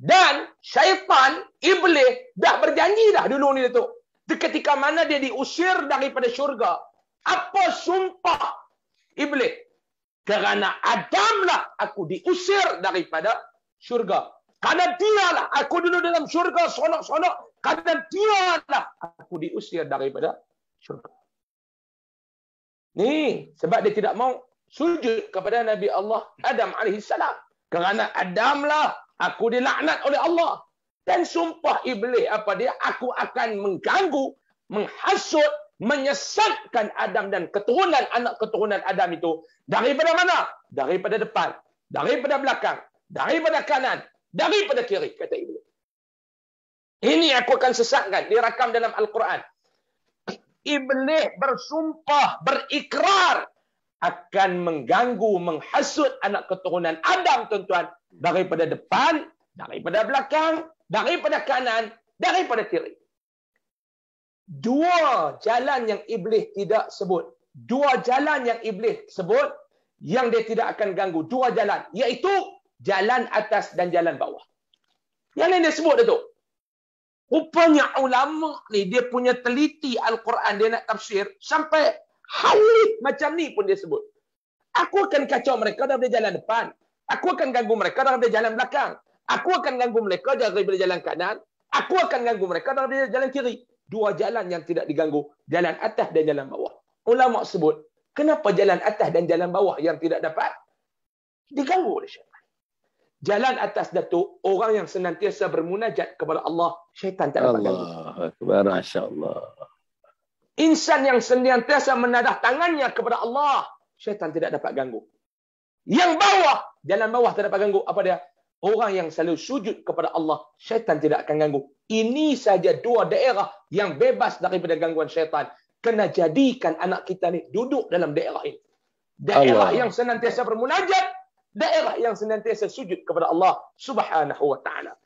Dan syaitan, iblis dah berjanji dah dulu ni Datuk. Ketika mana dia diusir daripada syurga. Apa sumpah iblis? Kerana lah aku diusir daripada syurga. Kerana lah aku dulu dalam syurga sonok-sonok. Kerana lah aku diusir daripada syurga. Ni sebab dia tidak mau sujud kepada Nabi Allah Adam alaihi salam. Kerana lah aku dilaknat oleh Allah. Dan sumpah iblis apa dia, aku akan mengganggu, menghasut, menyesatkan Adam dan keturunan anak keturunan Adam itu daripada mana? Daripada depan, daripada belakang, daripada kanan, daripada kiri kata iblis. Ini aku akan sesatkan dirakam dalam Al-Quran. Iblis bersumpah, berikrar akan mengganggu, menghasut anak keturunan Adam tuan-tuan daripada depan, daripada belakang, daripada kanan, daripada kiri. Dua jalan yang iblis tidak sebut. Dua jalan yang iblis sebut yang dia tidak akan ganggu. Dua jalan iaitu jalan atas dan jalan bawah. Yang lain dia sebut dia tu. Rupanya ulama ni dia punya teliti Al-Quran dia nak tafsir sampai Halif macam ni pun dia sebut. Aku akan kacau mereka daripada jalan depan. Aku akan ganggu mereka daripada jalan belakang. Aku akan ganggu mereka daripada jalan kanan. Aku akan ganggu mereka daripada jalan kiri. Dua jalan yang tidak diganggu. Jalan atas dan jalan bawah. Ulama sebut, kenapa jalan atas dan jalan bawah yang tidak dapat? Diganggu oleh syaitan. Jalan atas datuk, orang yang senantiasa bermunajat kepada Allah, syaitan tak dapat Allah. ganggu. Allah, Masya Allah insan yang senantiasa menadah tangannya kepada Allah, syaitan tidak dapat ganggu. Yang bawah, jalan bawah tidak dapat ganggu. Apa dia? Orang yang selalu sujud kepada Allah, syaitan tidak akan ganggu. Ini saja dua daerah yang bebas daripada gangguan syaitan. Kena jadikan anak kita ni duduk dalam daerah ini. Daerah Allah. yang senantiasa bermunajat, daerah yang senantiasa sujud kepada Allah Subhanahu wa taala.